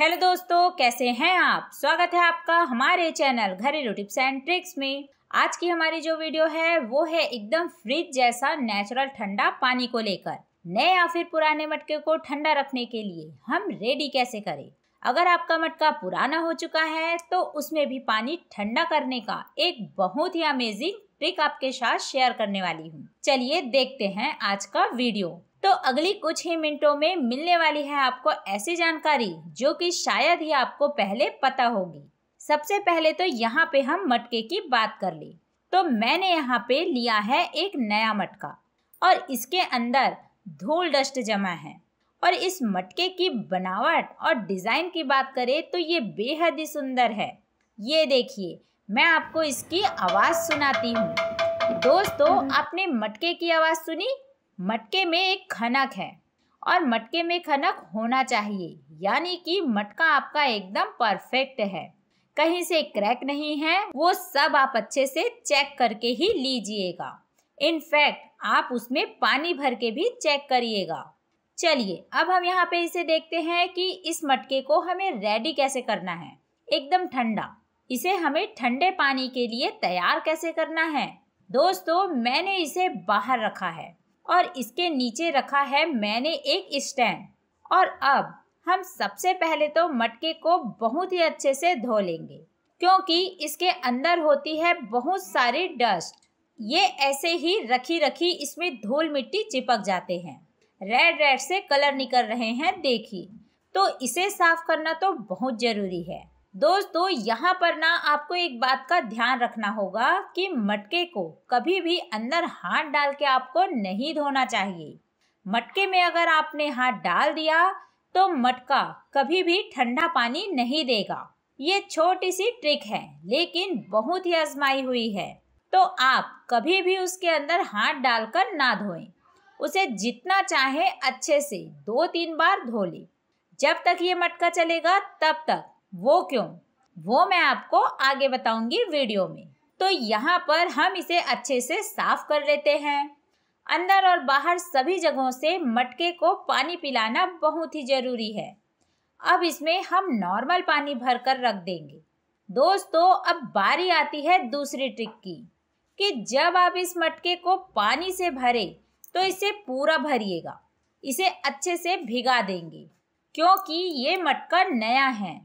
hello दोस्तों कैसे हैं आप स्वागत है आपका हमारे चैनल घरेलू टिप्स एंड ट्रिक्स में आज की हमारी जो वीडियो है वो है एकदम फ्रिज जैसा नेचुरल ठंडा पानी को लेकर नए या फिर पुराने मटके को ठंडा रखने के लिए हम रेडी कैसे करें अगर आपका मटका पुराना हो चुका है तो उसमें भी पानी ठंडा करने का एक बहुत ही अमेजिंग ट्रिक आपके साथ शेयर करने वाली हूँ चलिए देखते हैं आज का वीडियो तो अगली कुछ ही मिनटों में मिलने वाली है आपको ऐसी जानकारी जो कि शायद ही आपको पहले पता होगी सबसे पहले तो यहाँ पे हम मटके की बात कर ली तो मैंने यहाँ पे लिया है एक नया मटका और इसके अंदर धूल डस्ट जमा है और इस मटके की बनावट और डिज़ाइन की बात करें तो ये बेहद ही सुंदर है ये देखिए मैं आपको इसकी आवाज़ सुनाती हूँ दोस्तों आपने मटके की आवाज़ सुनी मटके में एक खनक है और मटके में खनक होना चाहिए यानी कि मटका आपका एकदम परफेक्ट है कहीं से क्रैक नहीं है वो सब आप अच्छे से चेक करके ही लीजिएगा इनफैक्ट आप उसमें पानी भर के भी चेक करिएगा चलिए अब हम यहाँ पे इसे देखते हैं कि इस मटके को हमें रेडी कैसे करना है एकदम ठंडा इसे हमें ठंडे पानी के लिए तैयार कैसे करना है दोस्तों मैंने इसे बाहर रखा है और इसके नीचे रखा है मैंने एक स्टैंड और अब हम सबसे पहले तो मटके को बहुत ही अच्छे से धो लेंगे क्योंकि इसके अंदर होती है बहुत सारी डस्ट ये ऐसे ही रखी रखी इसमें धूल मिट्टी चिपक जाते हैं रेड रेड से कलर निकल रहे हैं देखिए तो इसे साफ करना तो बहुत ज़रूरी है दोस्तों यहाँ पर ना आपको एक बात का ध्यान रखना होगा कि मटके को कभी भी अंदर हाथ डाल के आपको नहीं धोना चाहिए मटके में अगर आपने हाथ डाल दिया तो मटका कभी भी ठंडा पानी नहीं देगा ये छोटी सी ट्रिक है लेकिन बहुत ही आजमाई हुई है तो आप कभी भी उसके अंदर हाथ डालकर ना धोएं उसे जितना चाहे अच्छे से दो तीन बार धो लें जब तक ये मटका चलेगा तब तक वो क्यों वो मैं आपको आगे बताऊंगी वीडियो में तो यहाँ पर हम इसे अच्छे से साफ कर लेते हैं अंदर और बाहर सभी जगहों से मटके को पानी पिलाना बहुत ही ज़रूरी है अब इसमें हम नॉर्मल पानी भर कर रख देंगे दोस्तों अब बारी आती है दूसरी ट्रिक की कि जब आप इस मटके को पानी से भरे तो इसे पूरा भरिएगा इसे अच्छे से भिगा देंगे क्योंकि ये मटका नया है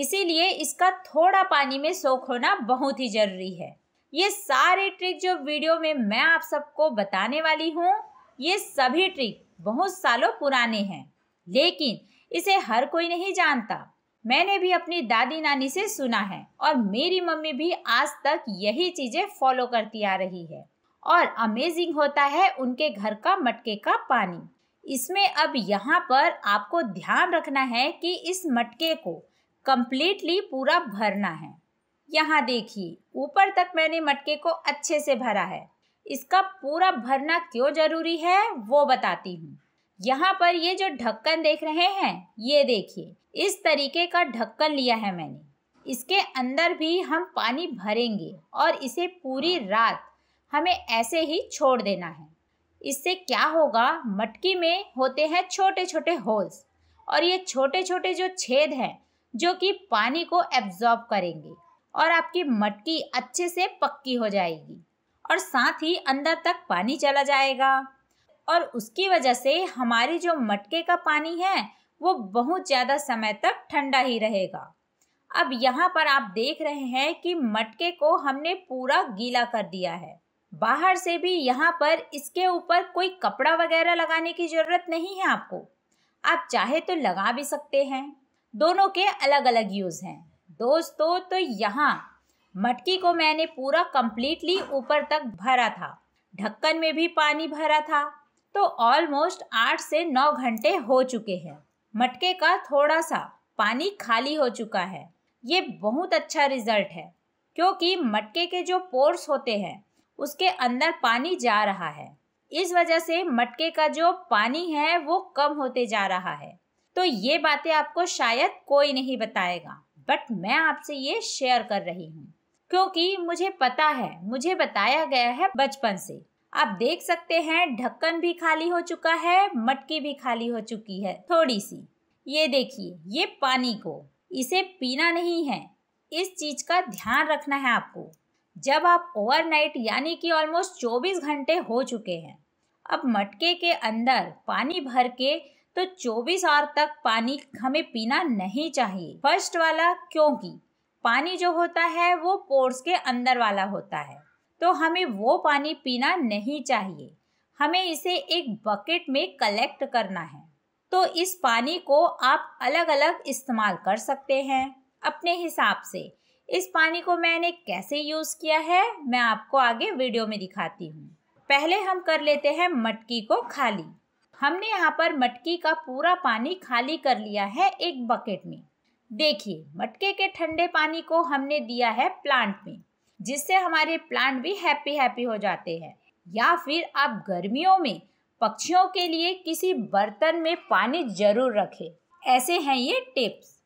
इसीलिए इसका थोड़ा पानी में सोख होना बहुत ही ज़रूरी है ये सारे ट्रिक जो वीडियो में मैं आप सबको बताने वाली हूँ ये सभी ट्रिक बहुत सालों पुराने हैं लेकिन इसे हर कोई नहीं जानता मैंने भी अपनी दादी नानी से सुना है और मेरी मम्मी भी आज तक यही चीज़ें फॉलो करती आ रही है और अमेजिंग होता है उनके घर का मटके का पानी इसमें अब यहाँ पर आपको ध्यान रखना है कि इस मटके को कम्प्लीटली पूरा भरना है यहाँ देखिए ऊपर तक मैंने मटके को अच्छे से भरा है इसका पूरा भरना क्यों ज़रूरी है वो बताती हूँ यहाँ पर ये जो ढक्कन देख रहे हैं ये देखिए इस तरीके का ढक्कन लिया है मैंने इसके अंदर भी हम पानी भरेंगे और इसे पूरी रात हमें ऐसे ही छोड़ देना है इससे क्या होगा मटकी में होते हैं छोटे छोटे होल्स और ये छोटे छोटे जो छेद हैं जो कि पानी को एब्जॉर्ब करेंगे और आपकी मटकी अच्छे से पक्की हो जाएगी और साथ ही अंदर तक पानी चला जाएगा और उसकी वजह से हमारी जो मटके का पानी है वो बहुत ज़्यादा समय तक ठंडा ही रहेगा अब यहाँ पर आप देख रहे हैं कि मटके को हमने पूरा गीला कर दिया है बाहर से भी यहाँ पर इसके ऊपर कोई कपड़ा वगैरह लगाने की ज़रूरत नहीं है आपको आप चाहे तो लगा भी सकते हैं दोनों के अलग अलग यूज़ हैं दोस्तों तो यहाँ मटकी को मैंने पूरा कम्प्लीटली ऊपर तक भरा था ढक्कन में भी पानी भरा था तो ऑलमोस्ट आठ से नौ घंटे हो चुके हैं मटके का थोड़ा सा पानी खाली हो चुका है ये बहुत अच्छा रिजल्ट है क्योंकि मटके के जो पोर्स होते हैं उसके अंदर पानी जा रहा है इस वजह से मटके का जो पानी है वो कम होते जा रहा है तो ये बातें आपको शायद कोई नहीं बताएगा बट मैं आपसे ये शेयर कर रही हूँ क्योंकि मुझे पता है मुझे बताया गया है बचपन से आप देख सकते हैं ढक्कन भी खाली हो चुका है मटकी भी खाली हो चुकी है थोड़ी सी ये देखिए ये पानी को इसे पीना नहीं है इस चीज़ का ध्यान रखना है आपको जब आप ओवरनाइट यानी कि ऑलमोस्ट 24 घंटे हो चुके हैं अब मटके के अंदर पानी भर के तो 24 आवर तक पानी हमें पीना नहीं चाहिए फर्स्ट वाला क्योंकि पानी जो होता है वो पोर्स के अंदर वाला होता है तो हमें वो पानी पीना नहीं चाहिए हमें इसे एक बकेट में कलेक्ट करना है तो इस पानी को आप अलग अलग इस्तेमाल कर सकते हैं अपने हिसाब से इस पानी को मैंने कैसे यूज़ किया है मैं आपको आगे वीडियो में दिखाती हूँ पहले हम कर लेते हैं मटकी को खाली हमने यहाँ पर मटकी का पूरा पानी खाली कर लिया है एक बकेट में देखिए मटके के ठंडे पानी को हमने दिया है प्लांट में जिससे हमारे प्लांट भी हैप्पी हैप्पी हो जाते हैं या फिर आप गर्मियों में पक्षियों के लिए किसी बर्तन में पानी जरूर रखें ऐसे हैं ये टिप्स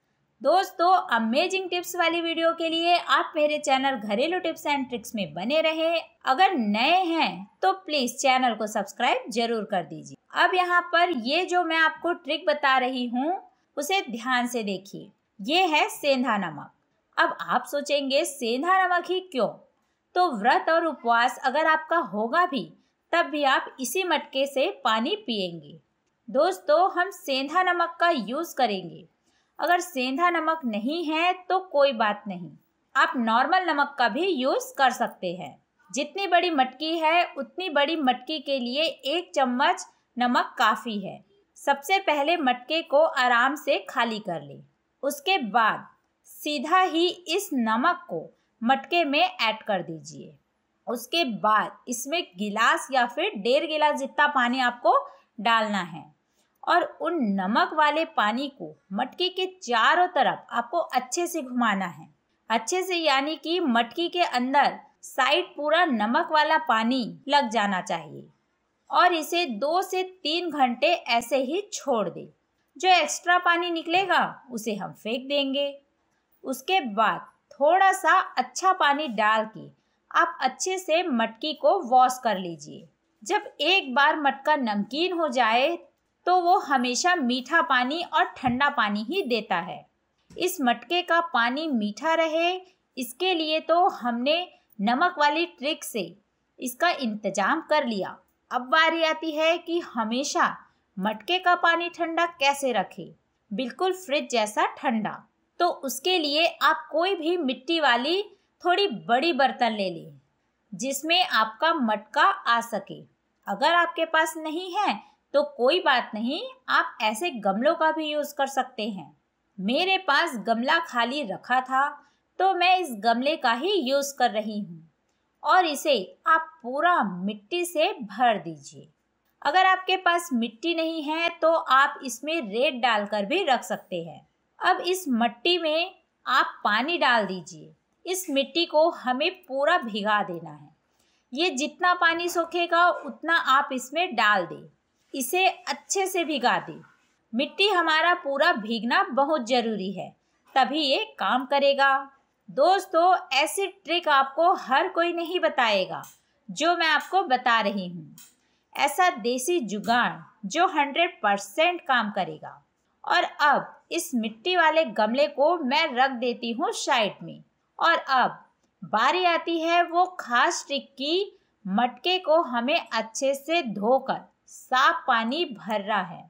दोस्तों अमेजिंग टिप्स वाली वीडियो के लिए आप मेरे चैनल घरेलू टिप्स एंड ट्रिक्स में बने रहे अगर नए हैं तो प्लीज़ चैनल को सब्सक्राइब जरूर कर दीजिए अब यहाँ पर ये जो मैं आपको ट्रिक बता रही हूँ उसे ध्यान से देखिए ये है सेंधा नमक अब आप सोचेंगे सेंधा नमक ही क्यों तो व्रत और उपवास अगर आपका होगा भी तब भी आप इसी मटके से पानी पिएंगे दोस्तों हम सेंधा नमक का यूज़ करेंगे अगर सेंधा नमक नहीं है तो कोई बात नहीं आप नॉर्मल नमक का भी यूज़ कर सकते हैं जितनी बड़ी मटकी है उतनी बड़ी मटकी के लिए एक चम्मच नमक काफ़ी है सबसे पहले मटके को आराम से खाली कर लें उसके बाद सीधा ही इस नमक को मटके में ऐड कर दीजिए उसके बाद इसमें गिलास या फिर डेढ़ गिलास जितना पानी आपको डालना है और उन नमक वाले पानी को मटके के चारों तरफ आपको अच्छे से घुमाना है अच्छे से यानी कि मटकी के अंदर साइड पूरा नमक वाला पानी लग जाना चाहिए और इसे दो से तीन घंटे ऐसे ही छोड़ दें जो एक्स्ट्रा पानी निकलेगा उसे हम फेंक देंगे उसके बाद थोड़ा सा अच्छा पानी डाल के आप अच्छे से मटकी को वॉश कर लीजिए जब एक बार मटका नमकीन हो जाए तो वो हमेशा मीठा पानी और ठंडा पानी ही देता है इस मटके का पानी मीठा रहे इसके लिए तो हमने नमक वाली ट्रिक से इसका इंतजाम कर लिया अब बारी आती है कि हमेशा मटके का पानी ठंडा कैसे रखें बिल्कुल फ्रिज जैसा ठंडा तो उसके लिए आप कोई भी मिट्टी वाली थोड़ी बड़ी बर्तन ले लें जिसमें आपका मटका आ सके अगर आपके पास नहीं है तो कोई बात नहीं आप ऐसे गमलों का भी यूज़ कर सकते हैं मेरे पास गमला खाली रखा था तो मैं इस गमले का ही यूज़ कर रही हूँ और इसे आप पूरा मिट्टी से भर दीजिए अगर आपके पास मिट्टी नहीं है तो आप इसमें रेत डालकर भी रख सकते हैं अब इस मिट्टी में आप पानी डाल दीजिए इस मिट्टी को हमें पूरा भिगा देना है ये जितना पानी सोखेगा उतना आप इसमें डाल दें इसे अच्छे से भिगा दें मिट्टी हमारा पूरा भीगना बहुत ज़रूरी है तभी ये काम करेगा दोस्तों ऐसी ट्रिक आपको हर कोई नहीं बताएगा जो मैं आपको बता रही हूँ ऐसा देसी जुगाड़ जो हंड्रेड परसेंट काम करेगा और अब इस मिट्टी वाले गमले को मैं रख देती हूँ साइड में और अब बारी आती है वो खास ट्रिक की मटके को हमें अच्छे से धोकर साफ पानी भर रहा है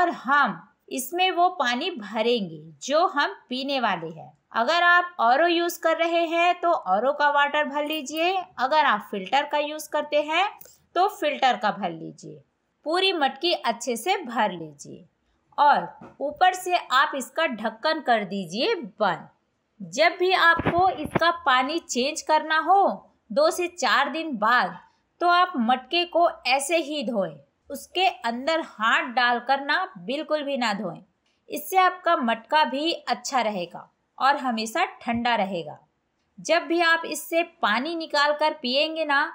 और हम इसमें वो पानी भरेंगे जो हम पीने वाले हैं अगर आप और यूज़ कर रहे हैं तो और का वाटर भर लीजिए अगर आप फिल्टर का यूज़ करते हैं तो फिल्टर का भर लीजिए पूरी मटकी अच्छे से भर लीजिए और ऊपर से आप इसका ढक्कन कर दीजिए बंद जब भी आपको इसका पानी चेंज करना हो दो से चार दिन बाद तो आप मटके को ऐसे ही धोएं उसके अंदर हाथ डाल कर ना बिल्कुल भी ना धोएं इससे आपका मटका भी अच्छा रहेगा और हमेशा ठंडा रहेगा जब भी आप इससे पानी निकाल कर पियेंगे ना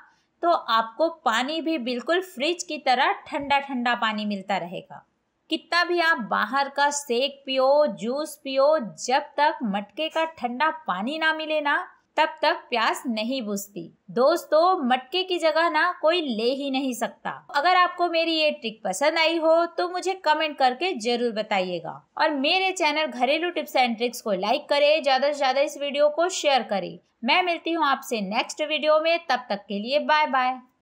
तो आपको पानी भी बिल्कुल फ्रिज की तरह ठंडा ठंडा पानी मिलता रहेगा कितना भी आप बाहर का सेक पियो जूस पियो जब तक मटके का ठंडा पानी ना मिले ना तब तक प्यास नहीं बुझती दोस्तों मटके की जगह ना कोई ले ही नहीं सकता अगर आपको मेरी ये ट्रिक पसंद आई हो तो मुझे कमेंट करके जरूर बताइएगा और मेरे चैनल घरेलू टिप्स एंड ट्रिक्स को लाइक करें ज्यादा से ज्यादा इस वीडियो को शेयर करें मैं मिलती हूँ आपसे नेक्स्ट वीडियो में तब तक के लिए बाय बाय